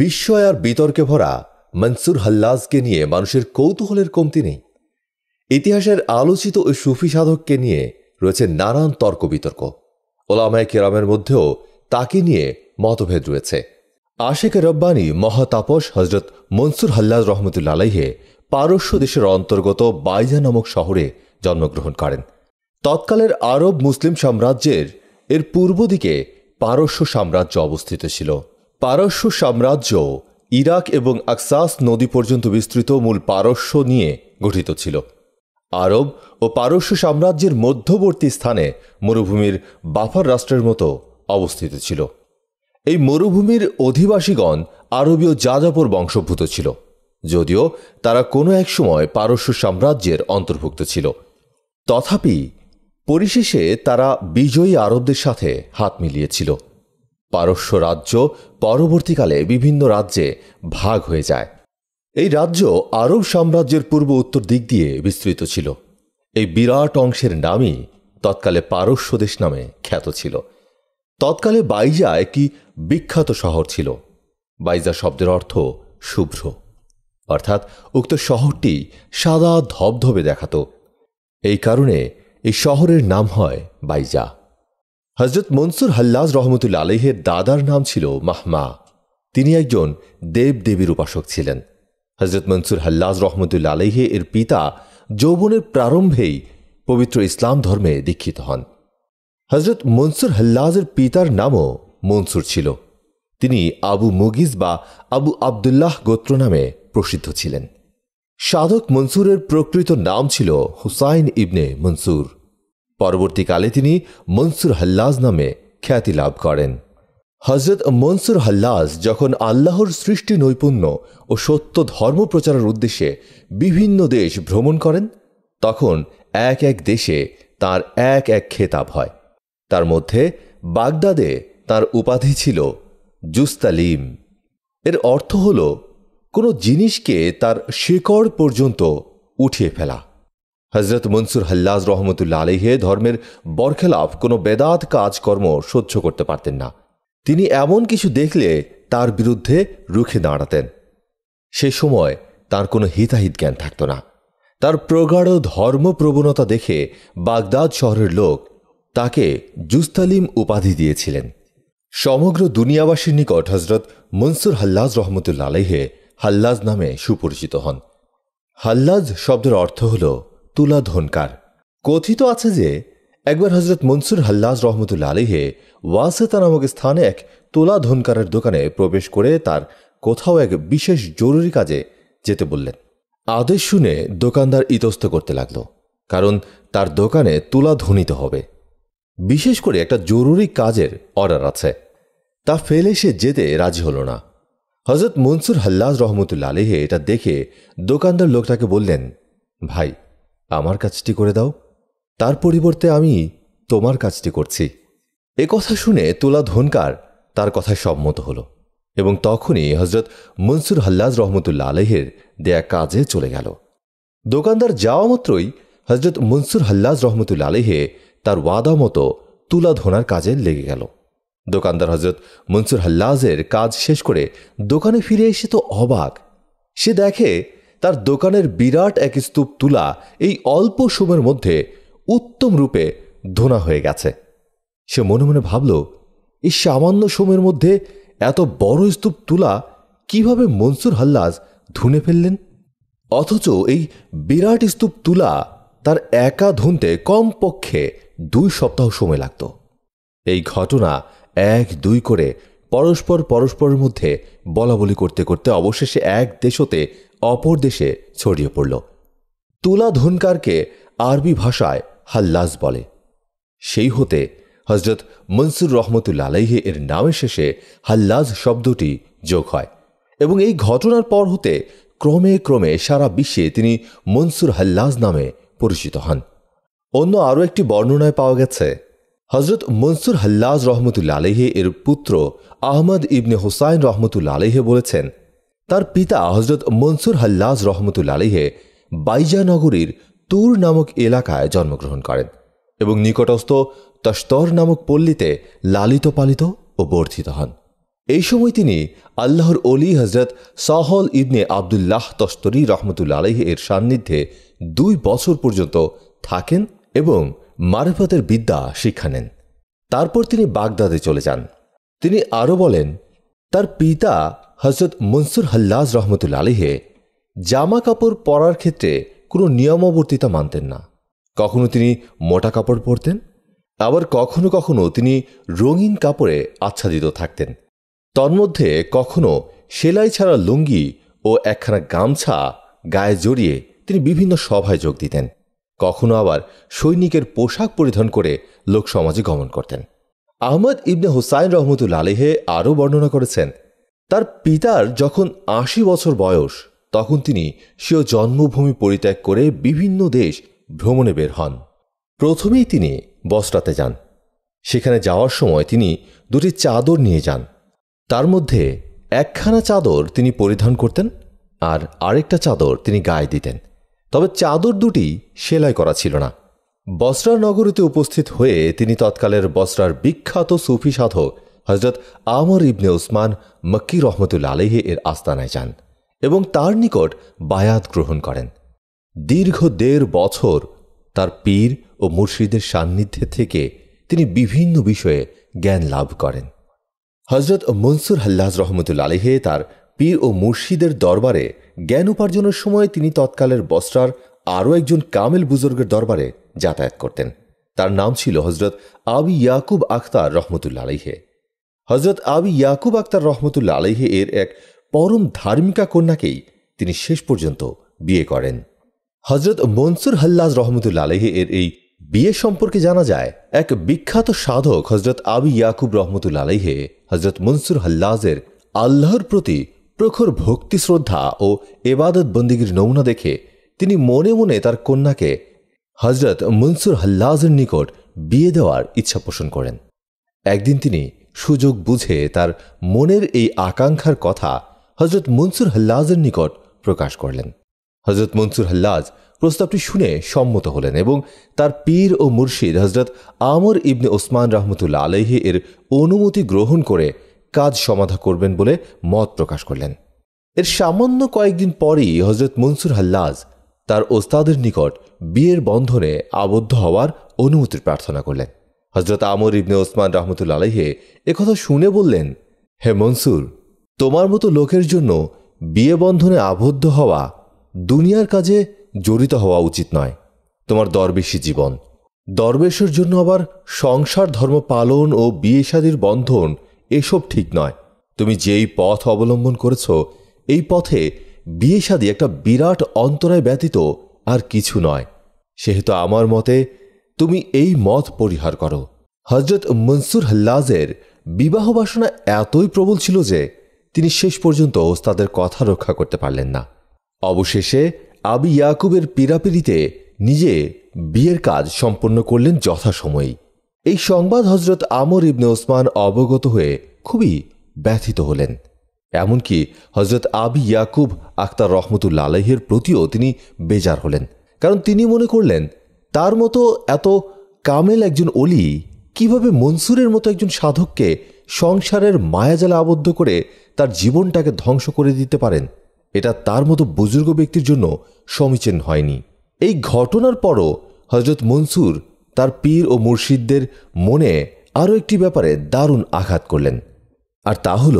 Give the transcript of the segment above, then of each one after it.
বিস্ময় আর বিতর্কে ভরা মনসুর হাল্লাজকে নিয়ে মানুষের কৌতূহলের কমতি নেই ইতিহাসের আলোচিত ওই সুফি সাধককে নিয়ে রয়েছে নানান তর্ক বিতর্ক ওলামায় কেরামের মধ্যেও তাকে নিয়ে মতভেদ রয়েছে আশেক রব্বানি মহাতাপস হজরত মনসুর হাল্লাজ রহমতুল্লা আলাইহে পারস্য দেশের অন্তর্গত বাইজা নামক শহরে জন্মগ্রহণ করেন তৎকালের আরব মুসলিম সাম্রাজ্যের এর পূর্ব দিকে পারস্য সাম্রাজ্য অবস্থিত ছিল পারস্য সাম্রাজ্য ইরাক এবং আকসাস নদী পর্যন্ত বিস্তৃত মূল পারস্য নিয়ে গঠিত ছিল আরব ও পারস্য সাম্রাজ্যের মধ্যবর্তী স্থানে মরুভূমির বাফার রাষ্ট্রের মতো অবস্থিত ছিল এই মরুভূমির অধিবাসীগণ আরবীয় যাযাবর বংশভূত ছিল যদিও তারা কোনো এক সময় পারস্য সাম্রাজ্যের অন্তর্ভুক্ত ছিল তথাপি পরিশেষে তারা বিজয়ী আরবদের সাথে হাত মিলিয়েছিল পারস্য রাজ্য পরবর্তীকালে বিভিন্ন রাজ্যে ভাগ হয়ে যায় এই রাজ্য আরব সাম্রাজ্যের পূর্ব উত্তর দিক দিয়ে বিস্তৃত ছিল এই বিরাট অংশের নামই তৎকালে পারস্য দেশ নামে খ্যাত ছিল তৎকালে বাইজা একটি বিখ্যাত শহর ছিল বাইজা শব্দের অর্থ শুভ্র অর্থাৎ উক্ত শহরটি সাদা ধবধবে দেখাত এই কারণে এই শহরের নাম হয় বাইজা হজরত মনসুর হাল্লাজ রহমতুল আলহের দাদার নাম ছিল মাহমা তিনি একজন দেব দেবীর উপাসক ছিলেন হজরত মনসুর হাল্লাজ রহমতুল্লা আলহে এর পিতা যৌবনের প্রারম্ভেই পবিত্র ইসলাম ধর্মে দীক্ষিত হন হজরত মনসুর হাল্লাজের পিতার নামও মনসুর ছিল তিনি আবু মুগিজ বা আবু আবদুল্লাহ গোত্র নামে প্রসিদ্ধ ছিলেন সাধক মনসুরের প্রকৃত নাম ছিল হুসাইন ইবনে মনসুর পরবর্তীকালে তিনি মনসুর হল্লাজ নামে খ্যাতি লাভ করেন হজরত মনসুর হল্লাজ যখন আল্লাহর সৃষ্টি নৈপুণ্য ও সত্য ধর্ম প্রচারের উদ্দেশ্যে বিভিন্ন দেশ ভ্রমণ করেন তখন এক এক দেশে তার এক এক খেতাব হয় তার মধ্যে বাগদাদে তার উপাধি ছিল জুস্তালিম এর অর্থ হল কোনো জিনিসকে তার শিকড় পর্যন্ত উঠিয়ে ফেলা হজরত মনসুর হাল্লাজ রহমতুল্লা আলহে ধর্মের বরখেলাফ কোনো বেদাত কাজকর্ম সহ্য করতে পারতেন না তিনি এমন কিছু দেখলে তার বিরুদ্ধে রুখে দাঁড়াতেন সে সময় তার কোনো হিতাহিত জ্ঞান থাকত না তার প্রগাঢ় ধর্মপ্রবণতা দেখে বাগদাদ শহরের লোক তাকে জুস্তালিম উপাধি দিয়েছিলেন সমগ্র দুনিয়াবাসীর নিকট হজরত মনসুর হাল্লাজ রহমতুল্লা আলাইহে হাল্লাজ নামে সুপরিচিত হন হাল্লাজ শব্দের অর্থ হল তুলা ধনকার কথিত আছে যে একবার হজরত মনসুর হাল্লাজ রহমতুল্লা আলিহে ওয়াসেতা নামক স্থানে এক তুলা ধনকারের দোকানে প্রবেশ করে তার কোথাও এক বিশেষ জরুরি কাজে যেতে বললেন আদেশ শুনে দোকানদার ইতস্ত করতে লাগল কারণ তার দোকানে তুলা ধনিত হবে বিশেষ করে একটা জরুরি কাজের অর্ডার আছে তা ফেলে সে যেতে রাজি হল না হজরত মনসুর হাল্লাজ রহমতুল্লা আলিহে এটা দেখে দোকানদার লোকটাকে বললেন ভাই আমার কাজটি করে দাও তার পরিবর্তে আমি তোমার কাজটি করছি এ কথা শুনে তোলা ধনকার তার কথায় সম্মত হল এবং তখনই হজরত মনসুর হাল্লাজ রহমতুল্লা আলহের দেয়া কাজে চলে গেল দোকানদার যাওয়া মাত্রই হজরত মনসুর হাল্লাজ রহমতুল্লা আলহে তার ওয়াদা মতো তুলা ধোনার কাজে লেগে গেল দোকানদার হজরত মনসুর হাল্লাজের কাজ শেষ করে দোকানে ফিরে এসে তো অবাক সে দেখে তার দোকানের বিরাট এক স্তূপ তুলা এই অল্প সময়ের মধ্যে উত্তম রূপে ধোনা হয়ে গেছে সে মনে মনে ভাবল এই সামান্য সময়ের মধ্যে এত বড় স্তূপ তুলা কিভাবে মনসুর হাল্লাজ ধুনে ফেললেন অথচ এই বিরাট স্তূপ তুলা তার একা ধুনতে কমপক্ষে দুই সপ্তাহ সময় লাগত এই ঘটনা এক দুই করে পরস্পর পরস্পরের মধ্যে বলাবলি করতে করতে অবশেষে এক দেশতে অপর দেশে ছড়িয়ে পড়ল তুলা ধনকারকে আরবি ভাষায় হাল্লাস বলে সেই হতে হজরত মনসুর রহমতুল্লা আলাইহে এর নামের শেষে হাল্লাজ শব্দটি যোগ হয় এবং এই ঘটনার পর হতে ক্রমে ক্রমে সারা বিশ্বে তিনি মনসুর হাল্লাজ নামে পরিচিত হন অন্য আরও একটি বর্ণনায় পাওয়া গেছে হজরত মনসুর হাল্লাজ রহমতুল্লা আলহে এর পুত্র আহমদ ইবনে হুসাইন রহমতুল্লা আলহে বলেছেন তার পিতা হজরত মনসুর হাল্লাজ রহমতুল আলিহে বাইজা নগরীর তুর নামক এলাকায় জন্মগ্রহণ করেন এবং নিকটস্থ তস্তর নামক পল্লীতে লালিত পালিত ও বর্ধিত হন এই সময় তিনি আল্লাহর অলি হজরত সাহল ইবনে আবদুল্লাহ তস্তরি রহমতুল আলহ এর সান্নিধ্যে দুই বছর পর্যন্ত থাকেন এবং মারেফতের বিদ্যা শিক্ষা নেন তারপর তিনি বাগদাদে চলে যান তিনি আরও বলেন তার পিতা হজরত মনসুর হাল্লাজ রহমতুল আলিহে জামা কাপড় পরার ক্ষেত্রে কোনো নিয়মবর্তিতা মানতেন না কখনো তিনি মোটা কাপড় পরতেন আবার কখনো কখনো তিনি রঙিন কাপড়ে আচ্ছাদিত থাকতেন তন্মধ্যে কখনো সেলাই ছাড়া লুঙ্গি ও একখানা গামছা গায়ে জড়িয়ে তিনি বিভিন্ন সভায় যোগ দিতেন কখনো আবার সৈনিকের পোশাক পরিধান করে লোকসমাজে গমন করতেন আহমদ ইবনে হুসাইন রহমতুল আলিহে আরও বর্ণনা করেছেন তার পিতার যখন আশি বছর বয়স তখন তিনি সেও জন্মভূমি পরিত্যাগ করে বিভিন্ন দেশ ভ্রমণে বের হন প্রথমেই তিনি বস্রাতে যান সেখানে যাওয়ার সময় তিনি দুটি চাদর নিয়ে যান তার মধ্যে একখানা চাদর তিনি পরিধান করতেন আর আরেকটা চাদর তিনি গায়ে দিতেন তবে চাদর দুটি সেলাই করা ছিল না বস্রার নগরীতে উপস্থিত হয়ে তিনি তৎকালের বস্রার বিখ্যাত সুফি সাধক হজরত আমর ইবনে ওসমান মক্কি রহমতুল্লা আলহে এর আস্তানায় যান এবং তার নিকট বায়াত গ্রহণ করেন দীর্ঘ দেড় বছর তার পীর ও মুর্শিদের সান্নিধ্যে থেকে তিনি বিভিন্ন বিষয়ে জ্ঞান লাভ করেন হজরত মনসুর হাল্লাজ রহমতুল্লা আলহে তার পীর ও মুর্শিদের দরবারে জ্ঞান উপার্জনের সময় তিনি তৎকালের বস্ত্রার আরও একজন কামেল বুজুর্গের দরবারে যাতায়াত করতেন তার নাম ছিল হজরত আবি ইয়াকুব আখতার রহমতুল্লা আলহে হজরত আবি ইয়াকুব আক্তার রহমতুল্লা আলহি এর এক পরম ধার্মিকা কন্যাকেই তিনি শেষ পর্যন্ত বিয়ে করেন হজরত মনসুর হল্লাজ রহমতুল্লা আলহি এর এই বিয়ে সম্পর্কে জানা যায় এক বিখ্যাত সাধক হজরত আবি ইয়াকুব রহমতুল্লা আলহে হজরত মনসুর হল্লাজের আল্লাহর প্রতি প্রখর ভক্তি শ্রদ্ধা ও এবাদত বন্দীগীর নমুনা দেখে তিনি মনে মনে তার কন্যাকে হজরত মনসুর হল্লাজের নিকট বিয়ে দেওয়ার ইচ্ছা পোষণ করেন একদিন তিনি সুযোগ বুঝে তার মনের এই আকাঙ্ক্ষার কথা হজরত মনসুর হাল্লাজের নিকট প্রকাশ করলেন হজরত মনসুর হাল্লাজ প্রস্তাবটি শুনে সম্মত হলেন এবং তার পীর ও মুর্শিদ হজরত আমর ইবনে ওসমান রহমতুল্লা আলহি এর অনুমতি গ্রহণ করে কাজ সমাধা করবেন বলে মত প্রকাশ করলেন এর সামান্য কয়েকদিন পরই হজরত মনসুর হাল্লাজ তার ওস্তাদের নিকট বিয়ের বন্ধনে আবদ্ধ হওয়ার অনুমতির প্রার্থনা করলেন হজরত আমর ইবনে ওসমান রহমতুল আলহে একথা শুনে বললেন হে মনসুর তোমার মতো লোকের জন্য বিয়ে বন্ধনে আবদ্ধ হওয়া দুনিয়ার কাজে জড়িত হওয়া উচিত নয় তোমার দরবেশি জীবন দরবেশের জন্য আবার সংসার ধর্ম পালন ও বিয়ে শাদীর বন্ধন এসব ঠিক নয় তুমি যেই পথ অবলম্বন করেছ এই পথে বিয়ে সাদী একটা বিরাট অন্তরায় ব্যতীত আর কিছু নয় সেহেতু আমার মতে তুমি এই মত পরিহার করো হজরত মনসুর হল্লাজের বিবাহ বাসনা এতই প্রবল ছিল যে তিনি শেষ পর্যন্ত ওস্তাদের কথা রক্ষা করতে পারলেন না অবশেষে আবি ইয়াকুবের পীড়াপিড়িতে নিজে বিয়ের কাজ সম্পন্ন করলেন যথাসময়েই এই সংবাদ হজরত আমর ইবনে ওসমান অবগত হয়ে খুবই ব্যথিত হলেন এমনকি হজরত আবি ইয়াকুব আক্তার রহমতুল্লা আলহের প্রতিও তিনি বেজার হলেন কারণ তিনি মনে করলেন তার মতো এত কামেল একজন অলি কিভাবে মনসুরের মতো একজন সাধককে সংসারের মায়াজালে আবদ্ধ করে তার জীবনটাকে ধ্বংস করে দিতে পারেন এটা তার মতো বুজুর্গ ব্যক্তির জন্য সমীচীন হয়নি এই ঘটনার পরও হজরত মনসুর তার পীর ও মুর্শিদদের মনে আরও একটি ব্যাপারে দারুণ আঘাত করলেন আর তা হল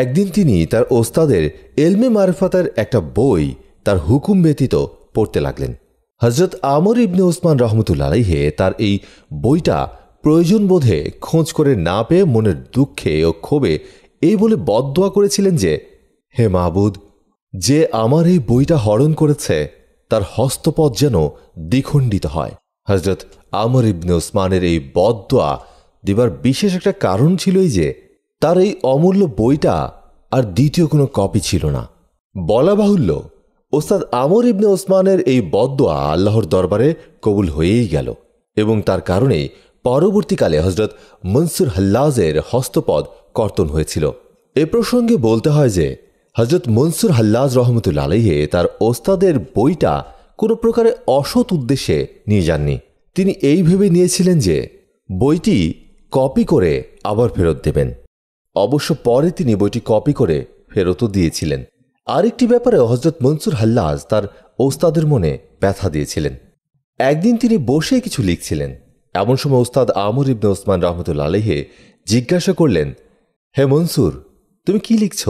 একদিন তিনি তার ওস্তাদের এলমে মারফাতার একটা বই তার হুকুম ব্যতীত পড়তে লাগলেন হজরত আমর ইবনে ওসমান রহমতুল্লা আলাইহে তার এই বইটা প্রয়োজন বোধে খোঁজ করে না পেয়ে মনের দুঃখে ও ক্ষোভে এই বলে বদদোয়া করেছিলেন যে হে মাহবুদ যে আমার এই বইটা হরণ করেছে তার হস্তপদ যেন দ্বিখণ্ডিত হয় হজরত আমর ইবনে ওসমানের এই বদদোয়া দেবার বিশেষ একটা কারণ ছিলই যে তার এই অমূল্য বইটা আর দ্বিতীয় কোনো কপি ছিল না বলা বাহুল্য ওস্তাদ আমর ইবনে ওসমানের এই বদোয়া আল্লাহর দরবারে কবুল হয়েই গেল এবং তার কারণেই পরবর্তীকালে হজরত মনসুর হাল্লাজের হস্তপদ কর্তন হয়েছিল এ প্রসঙ্গে বলতে হয় যে হজরত মনসুর হল্লাজ রহমতুল্লা আলহে তার ওস্তাদের বইটা কোনো প্রকারে অসৎ উদ্দেশ্যে নিয়ে যাননি তিনি এই ভেবে নিয়েছিলেন যে বইটি কপি করে আবার ফেরত দেবেন অবশ্য পরে তিনি বইটি কপি করে ফেরতও দিয়েছিলেন আরেকটি ব্যাপারে হজরত মনসুর হাল্লাজ তার ওস্তাদের মনে ব্যথা দিয়েছিলেন একদিন তিনি বসে কিছু লিখছিলেন এমন সময় ওস্তাদ আমর ইবনে ওসমান রহমতুল্লা আলহে জিজ্ঞাসা করলেন হে মনসুর তুমি কি লিখছ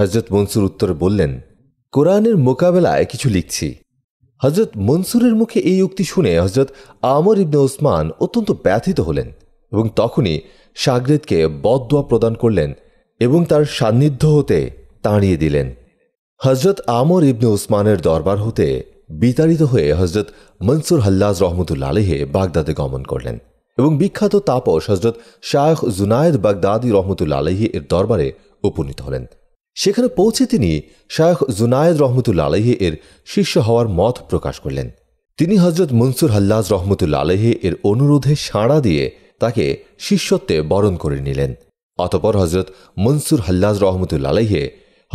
হজরত মনসুর উত্তরে বললেন কোরআনের মোকাবেলায় কিছু লিখছি হজরত মনসুরের মুখে এই উক্তি শুনে হজরত আমর ইবনে ওসমান অত্যন্ত ব্যথিত হলেন এবং তখনই সাগরেদকে বদোয়া প্রদান করলেন এবং তার সান্নিধ্য হতে তাড়িয়ে দিলেন হজরত আমর ইবনে উসমানের দরবার হতে বিতাড়িত হয়ে হজরত মনসুর হাল্লাজ রহমতুল্লা আলহে বাগদাদে গমন করলেন এবং বিখ্যাত তাপস হজরত শায়খ জুনায়দ বাগদাদি রহমতুল্লা আলহি এর দরবারে উপনীত হলেন সেখানে পৌঁছে তিনি শায়খ জুনায়দ রহমতুল্লা আলহি এর শিষ্য হওয়ার মত প্রকাশ করলেন তিনি হজরত মনসুর হল্লাজ রহমতুল্লা আলহি এর অনুরোধে সাড়া দিয়ে তাকে শিষ্যত্বে বরণ করে নিলেন অতপর হজরত মনসুর হাল্লাজ রহমতুল্লা আলহে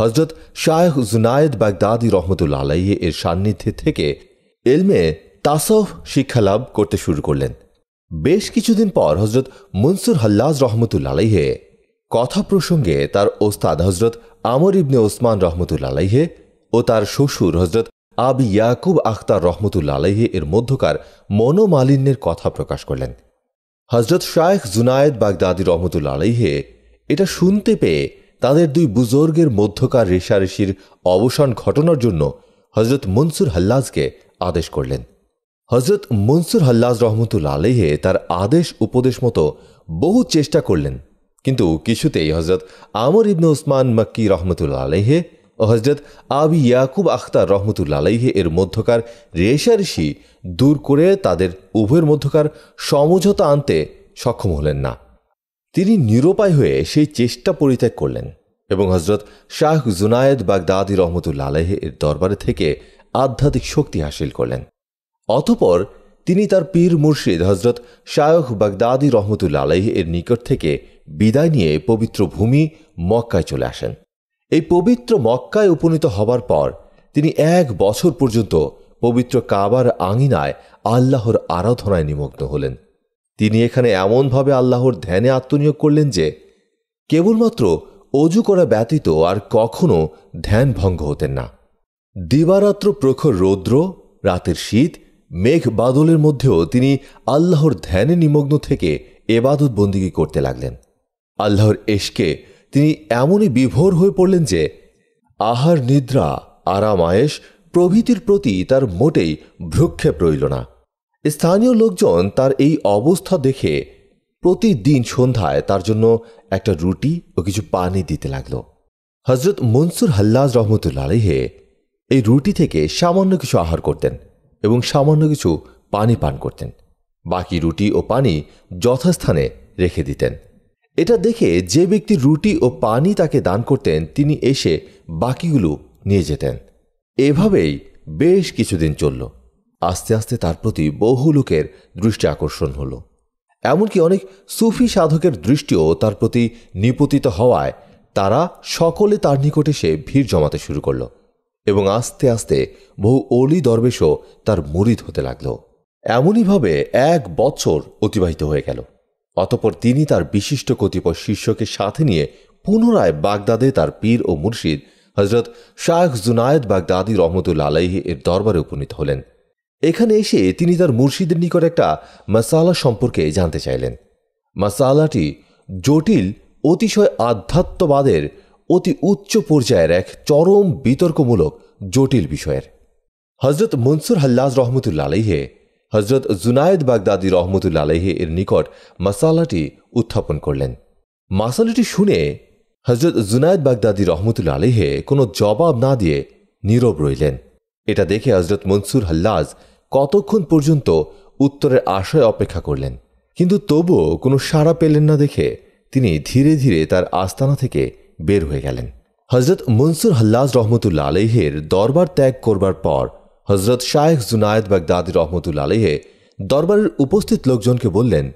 হজরত শাহ জুনায়েদ বাগদাদি রহমতুল্লা আলাইয়ে এর সান্নিধ্যে থেকে এলমে তাসফ শিক্ষালাভ করতে শুরু করলেন বেশ কিছুদিন পর হজরত মনসুর হাল্লাজ রহমতুল্লা আলাইহে কথা প্রসঙ্গে তার ওস্তাদ হজরত আমর ইবনে ওসমান রহমতুল্লা আলাইহে ও তার শ্বশুর হজরত আবি ইয়াকুব আখতার রহমতুল্লা আলাইহে এর মধ্যকার মনোমালিন্যের কথা প্রকাশ করলেন হজরত শায়েখ জুনায়েদ বাগদাদি রহমতুল্লা আলাইহে এটা শুনতে পেয়ে তাদের দুই বুজুর্গের মধ্যকার রেশারেশির অবসান ঘটনার জন্য হজরত মনসুর হাল্লাজকে আদেশ করলেন হজরত মনসুর হাল্লাজ রহমতুল আলহে তার আদেশ উপদেশ মতো বহু চেষ্টা করলেন কিন্তু কিছুতেই হজরত আমর ইবনে ওসমান মক্কি রহমতুল আলহে ও হজরত আবি ইয়াকুব আখতার রহমতুল আলহে এর মধ্যকার রেশারেশি দূর করে তাদের উভয়ের মধ্যকার সমঝোতা আনতে সক্ষম হলেন না তিনি নিরুপায় হয়ে সেই চেষ্টা পরিত্যাগ করলেন এবং হজরত শাহ জুনায়েদ বাগদাদি রহমতুল্লা আলহ এর দরবারে থেকে আধ্যাত্মিক শক্তি হাসিল করলেন অতপর তিনি তার পীর মুর্শিদ হজরত শায়খ বাগদাদি রহমতুল্লা আলহ এর নিকট থেকে বিদায় নিয়ে পবিত্র ভূমি মক্কায় চলে আসেন এই পবিত্র মক্কায় উপনীত হবার পর তিনি এক বছর পর্যন্ত পবিত্র কাবার আঙিনায় আল্লাহর আরাধনায় নিমগ্ন হলেন তিনি এখানে এমনভাবে আল্লাহর ধ্যানে আত্মনিয়োগ করলেন যে কেবলমাত্র অজু করা ব্যতীত আর কখনো ধ্যান ভঙ্গ হতেন না দিবারাত্র প্রখর রৌদ্র রাতের শীত মেঘ বাদলের মধ্যেও তিনি আল্লাহর ধ্যানে নিমগ্ন থেকে এবাদত বন্দিগি করতে লাগলেন আল্লাহর এশকে তিনি এমনই বিভোর হয়ে পড়লেন যে আহার নিদ্রা আরাম আয়েস প্রভৃতির প্রতি তার মোটেই ভ্রুক্ষেপ রইল না স্থানীয় লোকজন তার এই অবস্থা দেখে প্রতিদিন সন্ধ্যায় তার জন্য একটা রুটি ও কিছু পানি দিতে লাগল হজরত মনসুর হাল্লাজ রহমতুল্লা আলহে এই রুটি থেকে সামান্য কিছু আহার করতেন এবং সামান্য কিছু পানি পান করতেন বাকি রুটি ও পানি যথাস্থানে রেখে দিতেন এটা দেখে যে ব্যক্তি রুটি ও পানি তাকে দান করতেন তিনি এসে বাকিগুলো নিয়ে যেতেন এভাবেই বেশ কিছুদিন চলল আস্তে আস্তে তার প্রতি বহু লোকের দৃষ্টি আকর্ষণ হল এমনকি অনেক সুফি সাধকের দৃষ্টিও তার প্রতি নিপতিত হওয়ায় তারা সকলে তার নিকটে সে ভিড় জমাতে শুরু করল এবং আস্তে আস্তে বহু অলি দরবেশও তার মুরিদ হতে লাগল এমনইভাবে এক বছর অতিবাহিত হয়ে গেল অতপর তিনি তার বিশিষ্ট কতিপয় শিষ্যকে সাথে নিয়ে পুনরায় বাগদাদে তার পীর ও মুর্শিদ হজরত শাহ জুনায়দ বাগদাদি রহমতুল্লা আলাইহ এর দরবারে উপনীত হলেন এখানে এসে তিনি তার মুর্শিদের নিকট একটা মাসালা সম্পর্কে জানতে চাইলেন মাসালাটি জটিল অতিশয় আধ্যাত্মবাদের অতি উচ্চ পর্যায়ের এক চরম বিতর্কমূলক জটিল বিষয়ের হজরত মনসুর হাল্লাজ রহমতুল্লা আলহে হজরত জুনায়েদ বাগদাদি রহমতুল্লা আলহে এর নিকট মাসালাটি উত্থাপন করলেন মাসালাটি শুনে হজরত জুনায়েদ বাগদাদি রহমতুল্লা আলহে কোনো জবাব না দিয়ে নীরব রইলেন এটা দেখে হজরত মনসুর হাল্লাজ কতক্ষণ পর্যন্ত উত্তরের আশয় অপেক্ষা করলেন কিন্তু তবুও কোনো সাড়া পেলেন না দেখে তিনি ধীরে ধীরে তার আস্তানা থেকে বের হয়ে গেলেন হজরত মনসুর হাল্লাজ রহমতুল্লা আলহের দরবার ত্যাগ করবার পর হজরত শায়েখ জুনায়দ বাগদাদি রহমতুল্লা আলহে দরবারের উপস্থিত লোকজনকে বললেন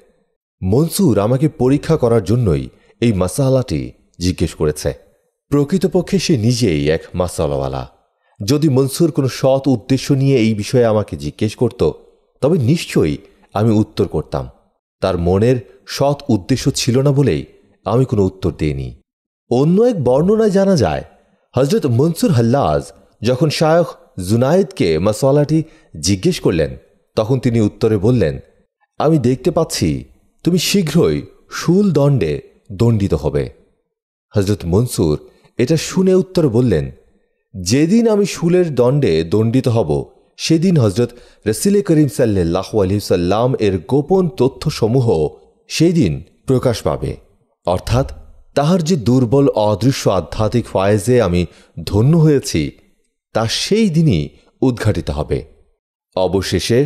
মনসুর আমাকে পরীক্ষা করার জন্যই এই মাসালাটি জিজ্ঞেস করেছে প্রকৃতপক্ষে সে নিজেই এক মাসালাওয়ালা যদি মনসুর কোনো সৎ উদ্দেশ্য নিয়ে এই বিষয়ে আমাকে জিজ্ঞেস করত তবে নিশ্চয়ই আমি উত্তর করতাম তার মনের সৎ উদ্দেশ্য ছিল না বলেই আমি কোনো উত্তর দিইনি অন্য এক বর্ণনায় জানা যায় হজরত মনসুর হাল্লাজ যখন শায়খ জুনায়েদকে মাসওয়ালাটি জিজ্ঞেস করলেন তখন তিনি উত্তরে বললেন আমি দেখতে পাচ্ছি তুমি শীঘ্রই শুল দণ্ডে দণ্ডিত হবে হজরত মনসুর এটা শুনে উত্তর বললেন যেদিন আমি শুলের দণ্ডে দণ্ডিত হব সেদিন হজরত রসিলে করিম সাল্লাহ আলহিসাল্লাম এর গোপন তথ্যসমূহ সেই দিন প্রকাশ পাবে অর্থাৎ তাহার যে দুর্বল অদৃশ্য আধ্যাত্মিক ফয়েজে আমি ধন্য হয়েছি তা সেই দিনই উদ্ঘাটিত হবে অবশেষে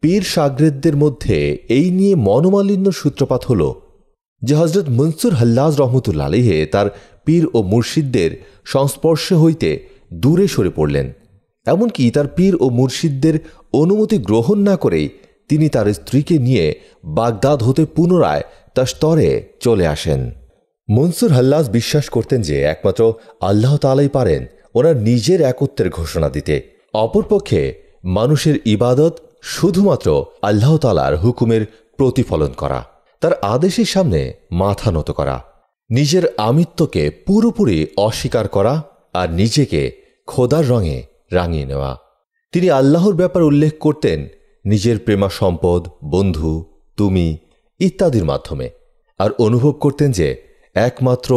পীর সাগরেদদের মধ্যে এই নিয়ে মনোমালিন্য সূত্রপাত হল যে হজরত মনসুর হাল্লাজ রহমতুল আলিহে তার পীর ও মুর্শিদদের সংস্পর্শে হইতে দূরে সরে পড়লেন এমনকি তার পীর ও মুর্শিদদের অনুমতি গ্রহণ না করেই তিনি তার স্ত্রীকে নিয়ে বাগদাদ হতে পুনরায় তার স্তরে চলে আসেন মনসুর হাল্লাস বিশ্বাস করতেন যে একমাত্র আল্লাহ তালাই পারেন ওনার নিজের একত্রের ঘোষণা দিতে অপরপক্ষে মানুষের ইবাদত শুধুমাত্র আল্লাহ তালার হুকুমের প্রতিফলন করা তার আদেশের সামনে মাথা নত করা নিজের আমিত্বকে পুরোপুরি অস্বীকার করা আর নিজেকে খোদার রঙে রাঙিয়ে নেওয়া তিনি আল্লাহর ব্যাপার উল্লেখ করতেন নিজের প্রেমা সম্পদ বন্ধু তুমি ইত্যাদির মাধ্যমে আর অনুভব করতেন যে একমাত্র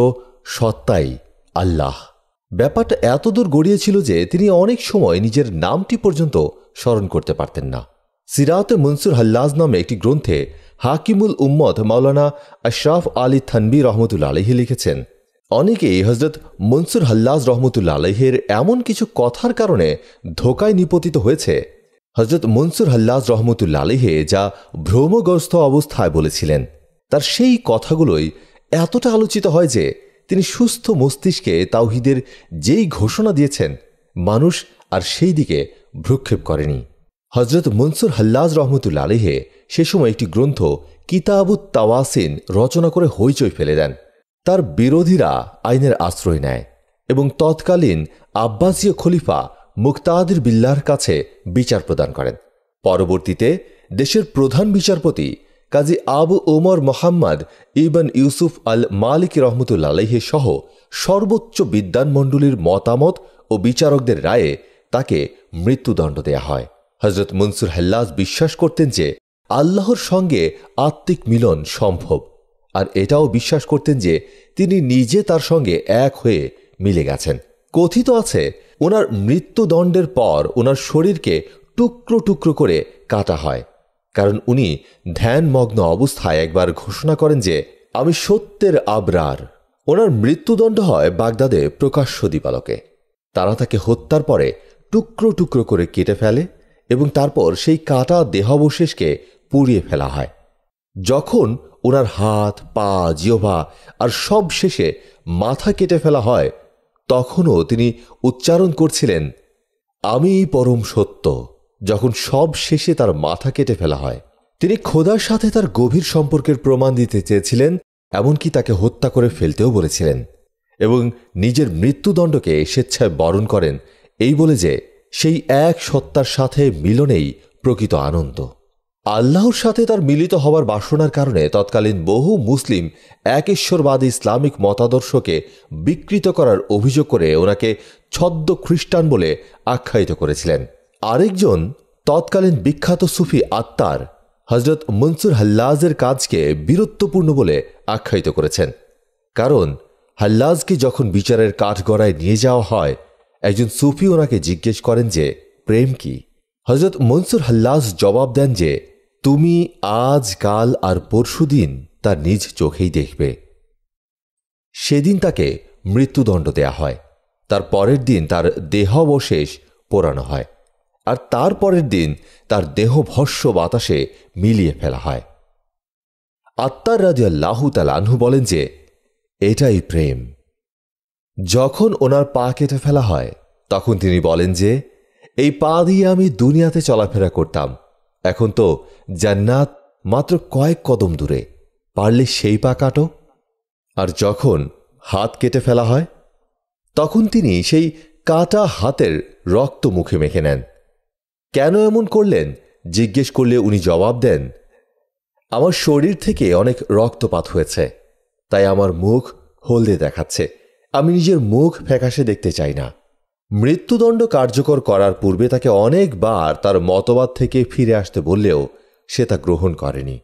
সত্তাই আল্লাহ ব্যাপারটা এতদূর গড়িয়েছিল যে তিনি অনেক সময় নিজের নামটি পর্যন্ত স্মরণ করতে পারতেন না সিরাতে মনসুর হাল্লাজ নামে একটি গ্রন্থে হাকিমুল উম্মদ মাওলানা আশরাফ আলী থানবি রহমতুল আলহি লিখেছেন অনেকেই হজরত মনসুর হাল্লাজ রহমতুল্লা আলহের এমন কিছু কথার কারণে ধোকায় নিপতিত হয়েছে হজরত মনসুর হল্লাজ রহমতুল্লা আলহে যা ভ্রমগ্রস্ত অবস্থায় বলেছিলেন তার সেই কথাগুলোই এতটা আলোচিত হয় যে তিনি সুস্থ মস্তিষ্কে তাওহিদের যেই ঘোষণা দিয়েছেন মানুষ আর সেই দিকে ভ্রুক্ষেপ করেনি হজরত মনসুর হাল্লাজ রহমতুল্লা আলহে সে সময় একটি গ্রন্থ কিতাবুত তাওয়াসিন রচনা করে হইচই ফেলে দেন তার বিরোধীরা আইনের আশ্রয় নেয় এবং তৎকালীন আব্বাসীয় খলিফা মুক্তাদির বিল্লার কাছে বিচার প্রদান করেন পরবর্তীতে দেশের প্রধান বিচারপতি কাজী আবু ওমর মোহাম্মদ ইবন ইউসুফ আল মালিক রহমতুল্লাহে সহ সর্বোচ্চ বিদ্যানমণ্ডলীর মতামত ও বিচারকদের রায়ে তাকে মৃত্যুদণ্ড দেয়া হয় হজরত মনসুর হেল্লাজ বিশ্বাস করতেন যে আল্লাহর সঙ্গে আত্মিক মিলন সম্ভব আর এটাও বিশ্বাস করতেন যে তিনি নিজে তার সঙ্গে এক হয়ে মিলে গেছেন কথিত আছে ওনার মৃত্যুদণ্ডের পর ওনার শরীরকে টুকরো টুকরো করে কাটা হয় কারণ উনি ধ্যানমগ্ন অবস্থায় একবার ঘোষণা করেন যে আমি সত্যের আবরার ওনার মৃত্যুদণ্ড হয় বাগদাদে প্রকাশ্য দীপালকে তারা তাকে হত্যার পরে টুকরো টুকরো করে কেটে ফেলে এবং তারপর সেই কাটা দেহাবশেষকে পুড়িয়ে ফেলা হয় যখন ওনার হাত পা জিহ্বা আর সব শেষে মাথা কেটে ফেলা হয় তখনও তিনি উচ্চারণ করছিলেন আমি পরম সত্য যখন সব শেষে তার মাথা কেটে ফেলা হয় তিনি খোদার সাথে তার গভীর সম্পর্কের প্রমাণ দিতে চেয়েছিলেন এমনকি তাকে হত্যা করে ফেলতেও বলেছিলেন এবং নিজের মৃত্যুদণ্ডকে স্বেচ্ছায় বরণ করেন এই বলে যে সেই এক সত্তার সাথে মিলনেই প্রকৃত আনন্দ আল্লাহর সাথে তার মিলিত হওয়ার বাসনার কারণে তৎকালীন বহু মুসলিম একেশ্বরবাদী ইসলামিক মতাদর্শকে বিকৃত করার অভিযোগ করে ওনাকে ছদ্ম খ্রিস্টান বলে আখ্যায়িত করেছিলেন আরেকজন তৎকালীন বিখ্যাত সুফি আত্মার হজরত মনসুর হাল্লাজের কাজকে বীরত্বপূর্ণ বলে আখ্যায়িত করেছেন কারণ হাল্লাজকে যখন বিচারের কাঠগড়ায় নিয়ে যাওয়া হয় একজন সুফি ওনাকে জিজ্ঞেস করেন যে প্রেম কি হজরত মনসুর হাল্লাজ জবাব দেন যে তুমি আজ কাল আর পরশুদিন তার নিজ চোখেই দেখবে সেদিন তাকে মৃত্যুদণ্ড দেয়া হয় তার পরের দিন তার দেহাবশেষ পোড়ানো হয় আর তার পরের দিন তার দেহ ভস্য বাতাসে মিলিয়ে ফেলা হয় আত্মার রাজা তা লাহু বলেন যে এটাই প্রেম যখন ওনার পা কেটে ফেলা হয় তখন তিনি বলেন যে এই পা দিয়ে আমি দুনিয়াতে চলাফেরা করতাম এখন তো জান্নাত মাত্র কয়েক কদম দূরে পারলে সেই পা কাটো আর যখন হাত কেটে ফেলা হয় তখন তিনি সেই কাটা হাতের রক্ত মুখে মেখে নেন কেন এমন করলেন জিজ্ঞেস করলে উনি জবাব দেন আমার শরীর থেকে অনেক রক্তপাত হয়েছে তাই আমার মুখ হলদে দেখাচ্ছে আমি নিজের মুখ ফ্যাকাশে দেখতে চাই না মৃত্যুদণ্ড কার্যকর করার পূর্বে তাকে অনেকবার তার মতবাদ থেকে ফিরে আসতে বললেও সে তা গ্রহণ করেনি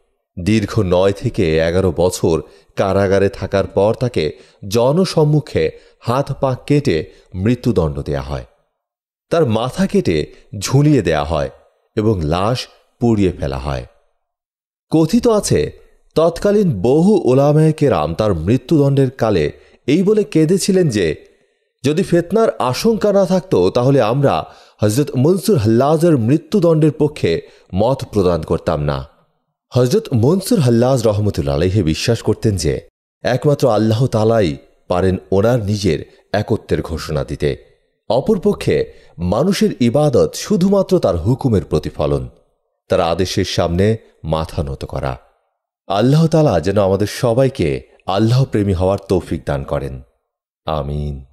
দীর্ঘ নয় থেকে এগারো বছর কারাগারে থাকার পর তাকে জনসম্মুখে হাত পাক কেটে মৃত্যুদণ্ড দেয়া হয় তার মাথা কেটে ঝুলিয়ে দেয়া হয় এবং লাশ পুড়িয়ে ফেলা হয় কথিত আছে তৎকালীন বহু ওলামায়কেরাম তার মৃত্যুদণ্ডের কালে এই বলে কেঁদেছিলেন যে যদি ফেতনার আশঙ্কা না থাকতো তাহলে আমরা হজরত মনসুর হাল্লাজের মৃত্যুদণ্ডের পক্ষে মত প্রদান করতাম না হজরত মনসুর হাল্লাজ রহমতুল্লা আলহে বিশ্বাস করতেন যে একমাত্র আল্লাহ তালাই পারেন ওনার নিজের একত্বের ঘোষণা দিতে অপরপক্ষে মানুষের ইবাদত শুধুমাত্র তার হুকুমের প্রতিফলন তার আদেশের সামনে মাথা নত করা আল্লাহ তালা যেন আমাদের সবাইকে আল্লাহ প্রেমী হওয়ার তৌফিক দান করেন আমিন